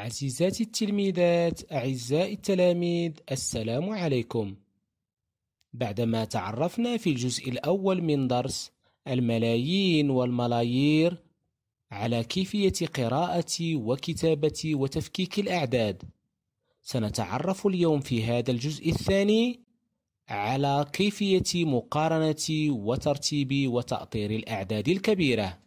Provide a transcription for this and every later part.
عزيزاتي التلميذات أعزائي التلاميذ السلام عليكم بعدما تعرفنا في الجزء الأول من درس الملايين والملايير على كيفية قراءة وكتابة وتفكيك الأعداد سنتعرف اليوم في هذا الجزء الثاني على كيفية مقارنة وترتيب وتأطير الأعداد الكبيرة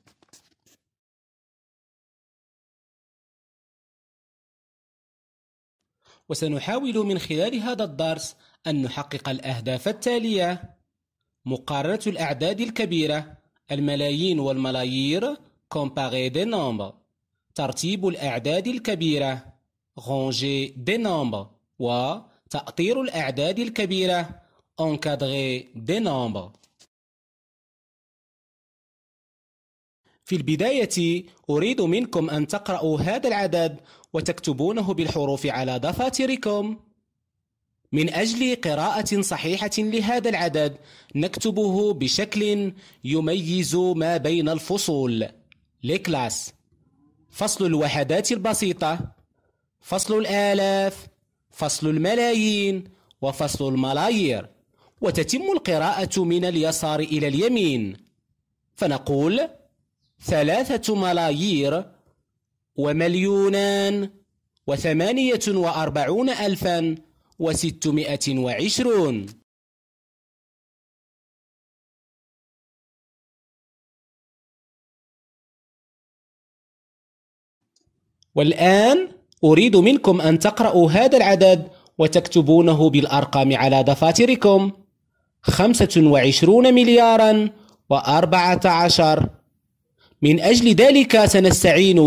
وسنحاول من خلال هذا الدرس أن نحقق الأهداف التالية مقارنة الأعداد الكبيرة الملايين والملايير comparer des nombres ترتيب الأعداد الكبيرة ranger des nombres وتأطير الأعداد الكبيرة encadrer des nombres في البداية أريد منكم أن تقرأوا هذا العدد وتكتبونه بالحروف على دفاتركم من أجل قراءة صحيحة لهذا العدد نكتبه بشكل يميز ما بين الفصول لكلاس فصل الوحدات البسيطة فصل الآلاف فصل الملايين وفصل الملايير وتتم القراءة من اليسار إلى اليمين فنقول ثلاثة ملايير ومليونان وثمانية وأربعون ألفا وستمائة وعشرون والآن أريد منكم أن تقرأوا هذا العدد وتكتبونه بالأرقام على دفاتركم خمسة وعشرون مليارا وأربعة عشر من أجل ذلك سنستعين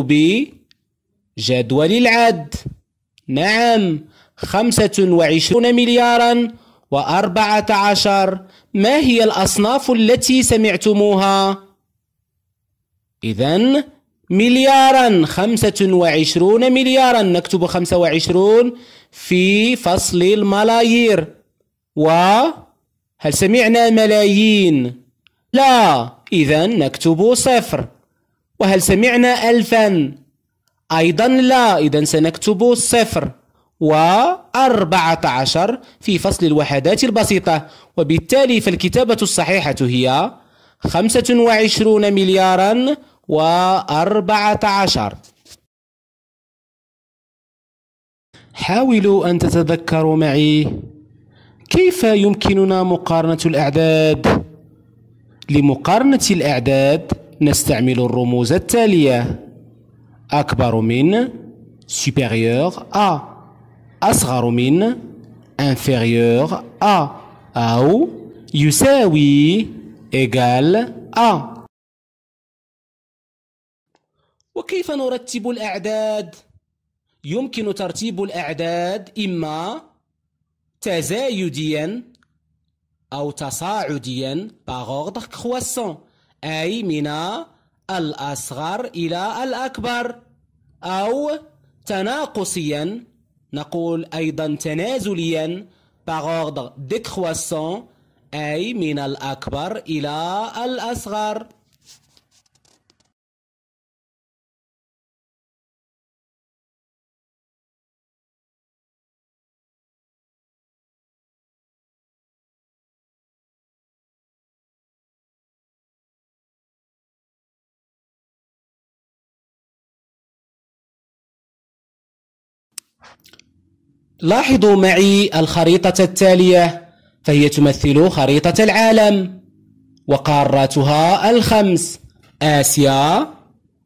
بجدول العد نعم خمسة وعشرون مليارا وأربعة عشر ما هي الأصناف التي سمعتموها؟ إذا مليارا خمسة وعشرون مليارا نكتب خمسة وعشرون في فصل الملايير و هل سمعنا ملايين؟ لا إذا نكتب صفر وهل سمعنا ألفا؟ أيضا لا إذا سنكتب صفر أربعة عشر في فصل الوحدات البسيطة وبالتالي فالكتابة الصحيحة هي خمسة وعشرون مليارا وأربعة عشر حاولوا أن تتذكروا معي كيف يمكننا مقارنة الأعداد؟ لمقارنة الأعداد نستعمل الرموز التالية أكبر من سوبيريور à أصغر من انفيريور à أو يساوي إيجال à وكيف نرتب الأعداد؟ يمكن ترتيب الأعداد إما تزايديا أو تصاعديا par ordre croissant أي من الأصغر إلى الأكبر أو تناقصيا نقول أيضا تنازليا par ordre décroissant أي من الأكبر إلى الأصغر لاحظوا معي الخريطة التالية فهي تمثل خريطة العالم وقاراتها الخمس آسيا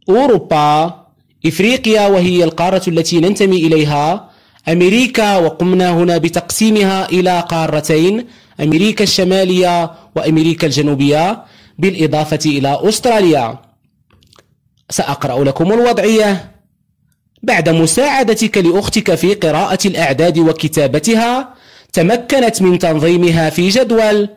أوروبا إفريقيا وهي القارة التي ننتمي إليها أمريكا وقمنا هنا بتقسيمها إلى قارتين أمريكا الشمالية وأمريكا الجنوبية بالإضافة إلى أستراليا سأقرأ لكم الوضعية بعد مساعدتك لأختك في قراءة الأعداد وكتابتها تمكنت من تنظيمها في جدول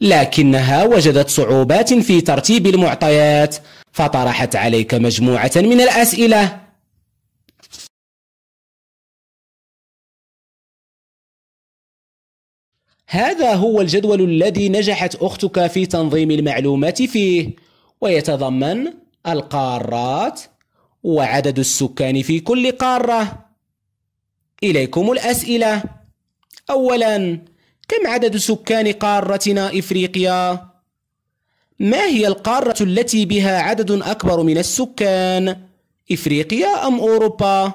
لكنها وجدت صعوبات في ترتيب المعطيات فطرحت عليك مجموعة من الأسئلة هذا هو الجدول الذي نجحت أختك في تنظيم المعلومات فيه ويتضمن القارات وعدد السكان في كل قارة إليكم الأسئلة أولا كم عدد سكان قارتنا إفريقيا؟ ما هي القارة التي بها عدد أكبر من السكان؟ إفريقيا أم أوروبا؟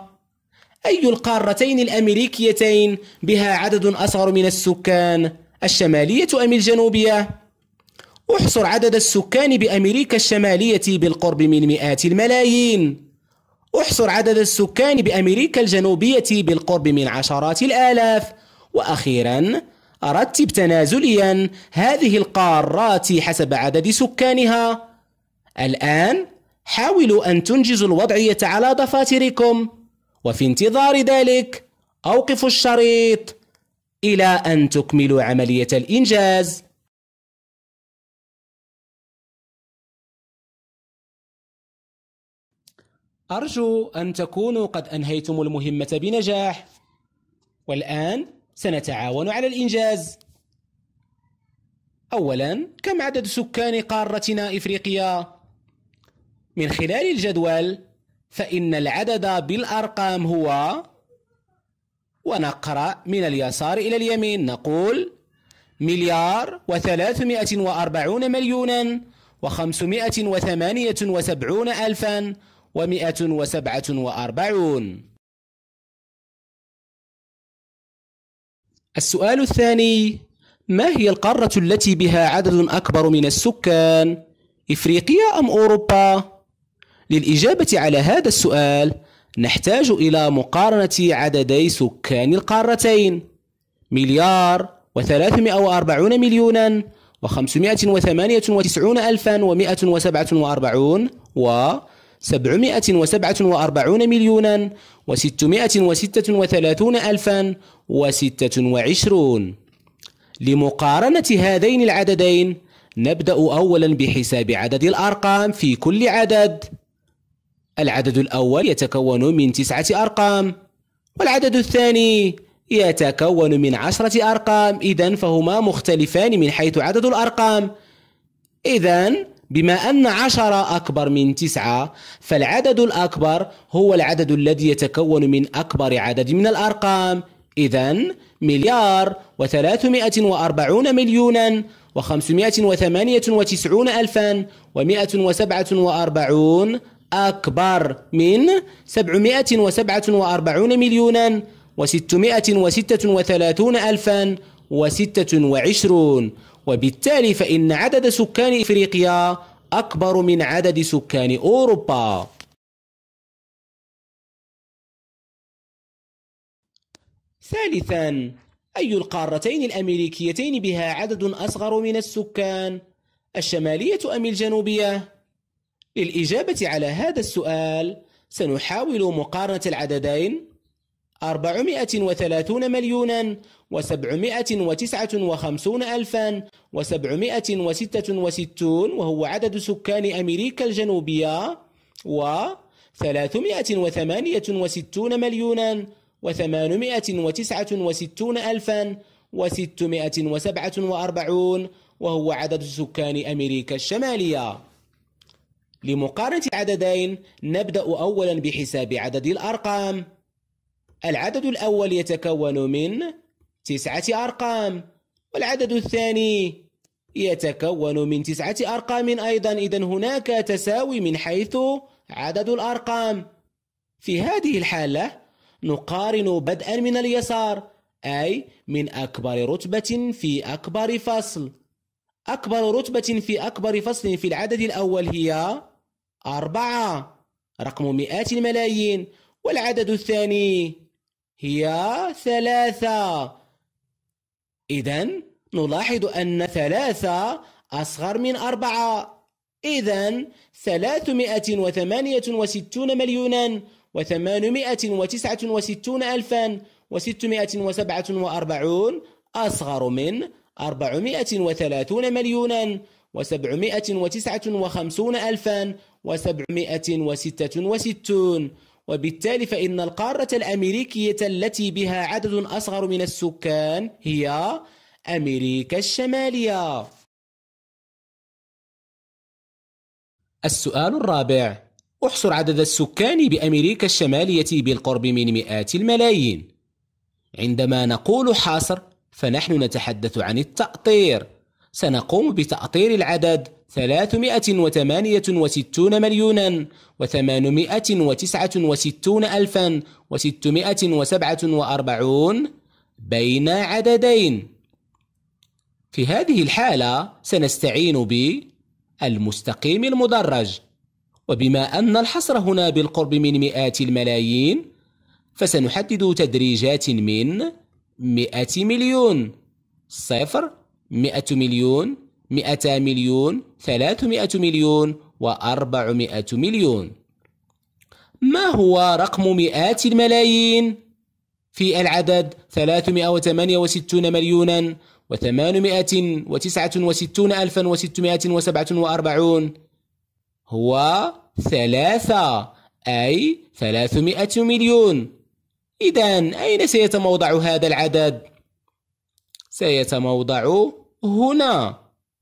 أي القارتين الأمريكيتين بها عدد أصغر من السكان؟ الشمالية أم الجنوبية؟ احصر عدد السكان بأمريكا الشمالية بالقرب من مئات الملايين احصر عدد السكان بأمريكا الجنوبية بالقرب من عشرات الآلاف وأخيرا رتب تنازليا هذه القارات حسب عدد سكانها الآن حاولوا أن تنجزوا الوضعية على دفاتركم وفي انتظار ذلك أوقفوا الشريط إلى أن تكملوا عملية الإنجاز أرجو أن تكونوا قد أنهيتم المهمة بنجاح والآن سنتعاون على الإنجاز أولا كم عدد سكان قارتنا إفريقيا؟ من خلال الجدول فإن العدد بالأرقام هو ونقرأ من اليسار إلى اليمين نقول مليار وثلاثمائة وأربعون مليونا وخمسمائة وثمانية وسبعون ألفا ومئة وسبعة وأربعون السؤال الثاني ما هي القارة التي بها عدد أكبر من السكان؟ إفريقيا أم أوروبا؟ للإجابة على هذا السؤال نحتاج إلى مقارنة عددي سكان القارتين مليار و340 مليونا و598 ألفا و147 وأربعون و 340 مليونا و وتسعون الفا ومائة وسبعة واربعون و 747 مليونا و636 ألفا و26 لمقارنة هذين العددين نبدأ أولا بحساب عدد الأرقام في كل عدد العدد الأول يتكون من تسعة أرقام والعدد الثاني يتكون من عشرة أرقام إذا فهما مختلفان من حيث عدد الأرقام إذا بما أن عشرة أكبر من تسعة فالعدد الأكبر هو العدد الذي يتكون من أكبر عدد من الأرقام إذن مليار وثلاثمائة وأربعون مليونا وخمسمائة وثمانية وتسعون ألفا ومائة وسبعة وأربعون أكبر من سبعمائة وسبعة وأربعون مليونا وستمائة وستة وثلاثون ألفا وستة وعشرون وبالتالي فإن عدد سكان إفريقيا أكبر من عدد سكان أوروبا ثالثا أي القارتين الأمريكيتين بها عدد أصغر من السكان الشمالية أم الجنوبية؟ للإجابة على هذا السؤال سنحاول مقارنة العددين 430 مليونا و759 ألفا و766 وهو عدد سكان أمريكا الجنوبية و 368 مليونا و869 ألفا و647 وهو عدد سكان أمريكا الشمالية لمقارنة العددين نبدأ أولا بحساب عدد الأرقام العدد الأول يتكون من تسعة أرقام والعدد الثاني يتكون من تسعة أرقام أيضا إذا هناك تساوي من حيث عدد الأرقام في هذه الحالة نقارن بدءا من اليسار أي من أكبر رتبة في أكبر فصل أكبر رتبة في أكبر فصل في العدد الأول هي أربعة رقم مئات الملايين والعدد الثاني هي ثلاثة إذا نلاحظ أن ثلاثة أصغر من أربعة إذا ثلاثمائة وثمانية وستون مليونا وثمانمائة وتسعة وستون ألفا وستمائة وسبعة وأربعون أصغر من أربعمائة وثلاثون مليونا وسبعمائة وتسعة وخمسون ألفا وسبعمائة وستة وستون وبالتالي فإن القارة الأمريكية التي بها عدد أصغر من السكان هي أمريكا الشمالية السؤال الرابع احصر عدد السكان بأمريكا الشمالية بالقرب من مئات الملايين عندما نقول حصر فنحن نتحدث عن التأطير سنقوم بتأطير العدد 368 مليونا و869 ألفا و647 بين عددين في هذه الحالة سنستعين بالمستقيم المدرج وبما أن الحصر هنا بالقرب من مئات الملايين فسنحدد تدريجات من 100 مليون صفر 100 مليون 200 مليون 300 مليون و400 مليون ما هو رقم مئات الملايين؟ في العدد 368 مليونا و869 ألفا و647 هو ثلاثة أي 300 مليون إذا أين سيتموضع هذا العدد؟ سيتموضع هنا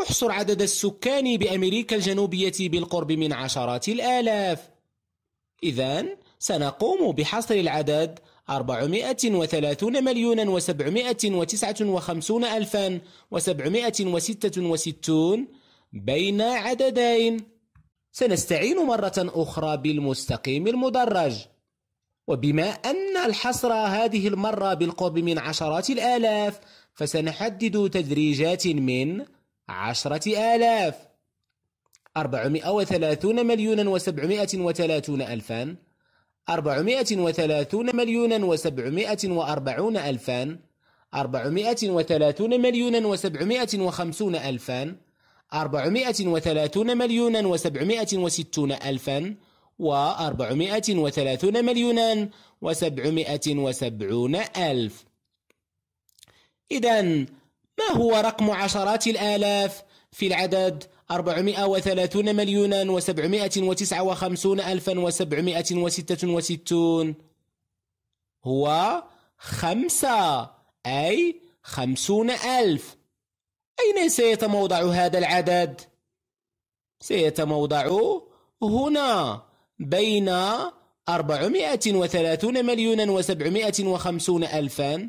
احصر عدد السكان بأمريكا الجنوبية بالقرب من عشرات الآلاف إذا سنقوم بحصر العدد 430 مليون و759 ألفا و766 بين عددين سنستعين مرة أخرى بالمستقيم المدرج وبما أن الحصر هذه المرة بالقرب من عشرات الآلاف فسنحدد تدريجات من عشرة آلاف أربعمائة وثلاثون مليونا وسبعمائة وثلاثون ألفا أربعمائة وثلاثون مليونا وسبعمائة وأربعون ألفا أربعمائة وثلاثون مليونا وسبعمائة وخمسون ألفا أربعمائة وثلاثون مليونا وسبعمائة وستون ألفا وأربعمائة وثلاثون مليونا وسبعمائة وسبعون ألف إذا ما هو رقم عشرات الآلاف في العدد 430 مليونا و759 ألفا و766 هو خمسة أي خمسون ألف أين سيتموضع هذا العدد؟ سيتموضع هنا بين 430 مليونا و750 ألفا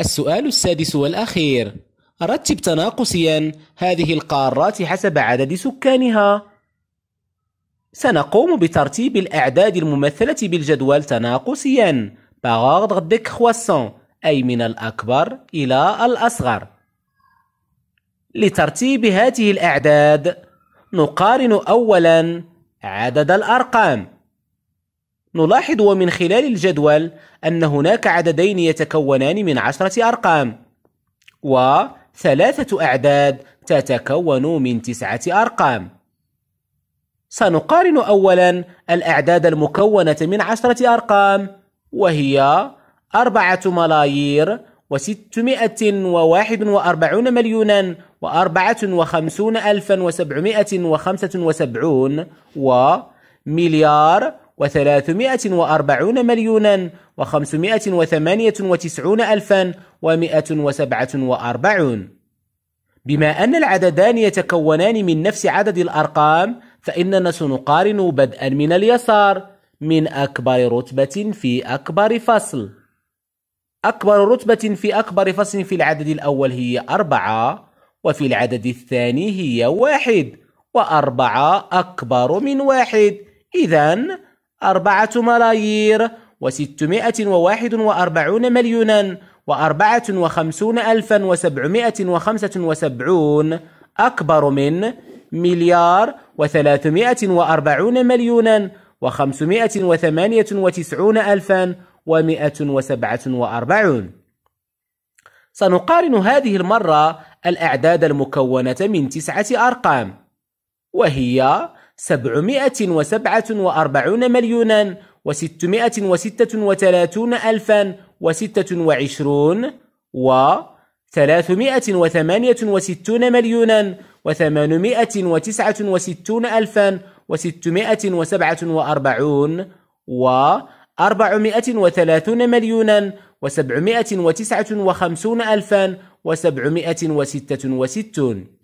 السؤال السادس والأخير رتب تناقصيا هذه القارات حسب عدد سكانها سنقوم بترتيب الأعداد الممثلة بالجدول تناقصيا ordre أي من الأكبر إلى الأصغر لترتيب هذه الأعداد نقارن أولا عدد الأرقام نلاحظ ومن خلال الجدول أن هناك عددين يتكونان من عشرة أرقام وثلاثة أعداد تتكون من تسعة أرقام سنقارن أولا الأعداد المكونة من عشرة أرقام وهي أربعة ملايير وستمائة وواحد وأربعون مليونا وأربعة وخمسون ألفا وسبعمائة وخمسة وسبعون ومليار وثلاثمائة وأربعون مليونا وخمسمائة وثمانية وتسعون ألفا ومائة وسبعة وأربعون بما أن العددان يتكونان من نفس عدد الأرقام فإننا سنقارن بدءا من اليسار من أكبر رتبة في أكبر فصل أكبر رتبة في أكبر فصل في العدد الأول هي أربعة وفي العدد الثاني هي واحد وأربعة أكبر من واحد إذا أربعة ملايير وستمائة وواحد وأربعون مليونا وأربعة وخمسون ألفا وسبعمائة وخمسة وسبعون أكبر من مليار وثلاثمائة وأربعون مليونا وخمسمائة وثمانية وتسعون ألفا ومائة وسبعة وأربعون سنقارن هذه المرة الأعداد المكونة من تسعة أرقام وهي سبعمائة وسبعة وأربعون مليونا وستمائة وستة وثلاثون ألفا وستة وعشرون و ثلاثمائة وثمانية وستون مليونا وثمانمائة وتسعة وستون ألفا وستمائة وسبعة وأربعون 430 وثلاثون مليونا وسبعمائة وتسعة وخمسون ألفا وسبعمائة وستة وستون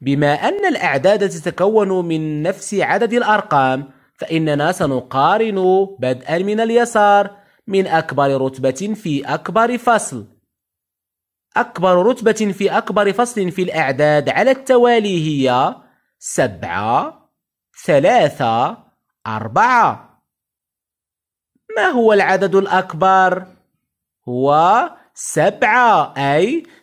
بما أن الأعداد تتكون من نفس عدد الأرقام فإننا سنقارن بدءا من اليسار من أكبر رتبة في أكبر فصل أكبر رتبة في أكبر فصل في الأعداد على التوالي هي سبعة ثلاثة أربعة ما هو العدد الأكبر؟ هو سبعة أي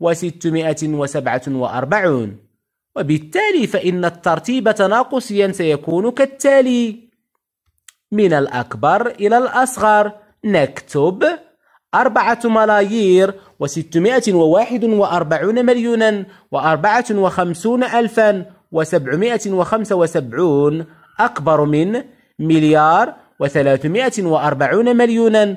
وستمائة وسبعة وأربعون وبالتالي فإن الترتيب تناقصيا سيكون كالتالي من الأكبر إلى الأصغر نكتب أربعة ملايير وستمائة وواحد وأربعون مليونا وأربعة وخمسون ألفا وسبعمائة وخمسة وسبعون أكبر من مليار وثلاثمائة وأربعون مليونا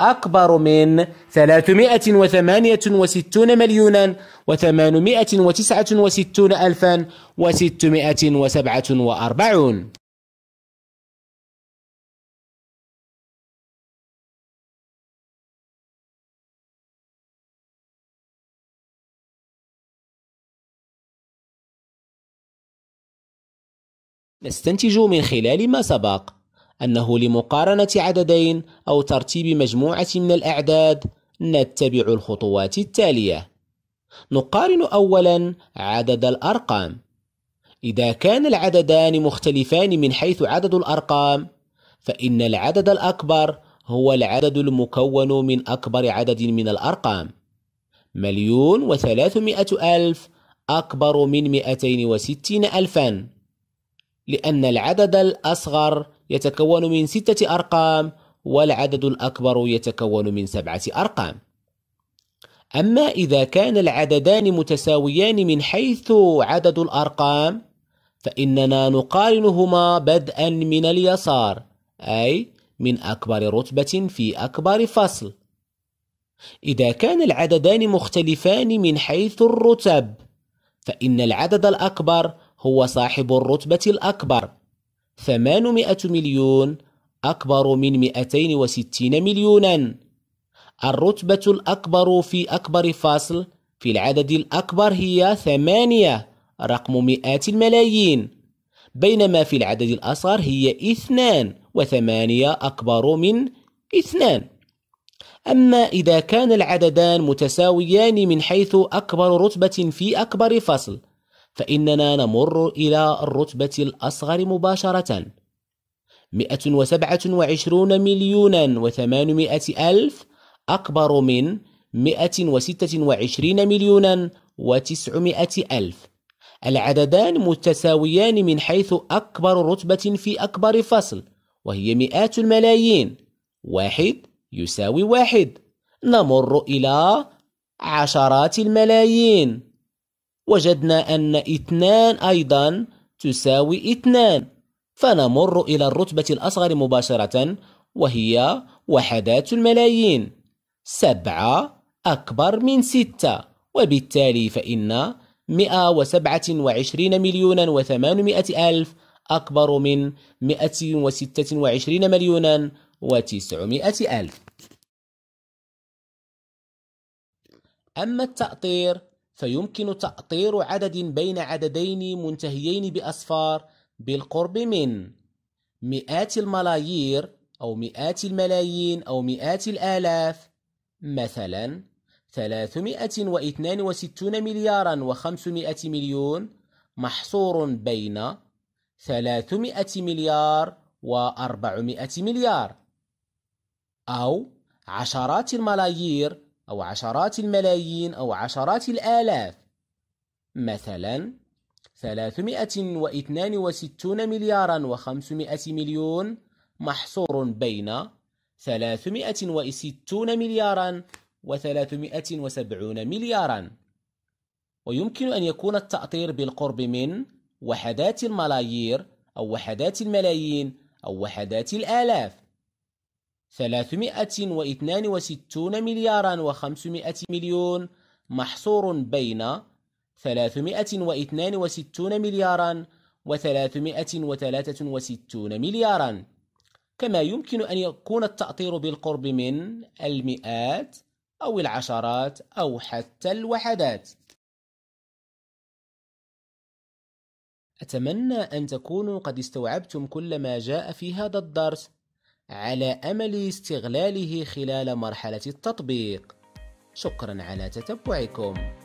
أكبر من 368 مليونا و869 ألفا و647 نستنتج من خلال ما سبق أنه لمقارنة عددين أو ترتيب مجموعة من الأعداد نتبع الخطوات التالية نقارن أولا عدد الأرقام إذا كان العددان مختلفان من حيث عدد الأرقام فإن العدد الأكبر هو العدد المكون من أكبر عدد من الأرقام مليون وثلاثمائة ألف أكبر من مئتين وستين ألفا لأن العدد الأصغر يتكون من ستة أرقام والعدد الأكبر يتكون من سبعة أرقام أما إذا كان العددان متساويان من حيث عدد الأرقام فإننا نقارنهما بدءا من اليسار أي من أكبر رتبة في أكبر فصل إذا كان العددان مختلفان من حيث الرتب فإن العدد الأكبر هو صاحب الرتبة الأكبر 800 مليون أكبر من 260 مليونا الرتبة الأكبر في أكبر فصل في العدد الأكبر هي ثمانية رقم مئات الملايين بينما في العدد الأصغر هي اثنان وثمانية أكبر من اثنان أما إذا كان العددان متساويان من حيث أكبر رتبة في أكبر فصل فإننا نمر إلى الرتبة الأصغر مباشرة 127 مليونا و800 ألف أكبر من 126 مليونا و900 ألف العددان متساويان من حيث أكبر رتبة في أكبر فصل وهي مئات الملايين واحد يساوي واحد نمر إلى عشرات الملايين وجدنا أن اثنان أيضا تساوي اثنان فنمر إلى الرتبة الأصغر مباشرة وهي وحدات الملايين سبعة أكبر من ستة وبالتالي فإن 127 مليونا و800 ألف أكبر من 126 مليونا و900 ألف أما التأطير فيمكن تأطير عدد بين عددين منتهيين بأصفار بالقرب من مئات الملايير أو مئات الملايين أو مئات الآلاف مثلا 362 مليارا و500 مليون محصور بين 300 مليار و400 مليار أو عشرات الملايير أو عشرات الملايين أو عشرات الآلاف مثلا 362 مليارا وخمسمائة مليون محصور بين 360 مليارا و370 مليارا ويمكن أن يكون التأطير بالقرب من وحدات الملايير أو وحدات الملايين أو وحدات الآلاف ثلاثمائة واثنان وستون مليارا وخمسمائة مليون محصور بين ثلاثمائة واثنان وستون مليارا وثلاثمائة وثلاثة وستون مليارا كما يمكن أن يكون التأطير بالقرب من المئات أو العشرات أو حتى الوحدات أتمنى أن تكونوا قد استوعبتم كل ما جاء في هذا الدرس على أمل استغلاله خلال مرحلة التطبيق شكرا على تتبعكم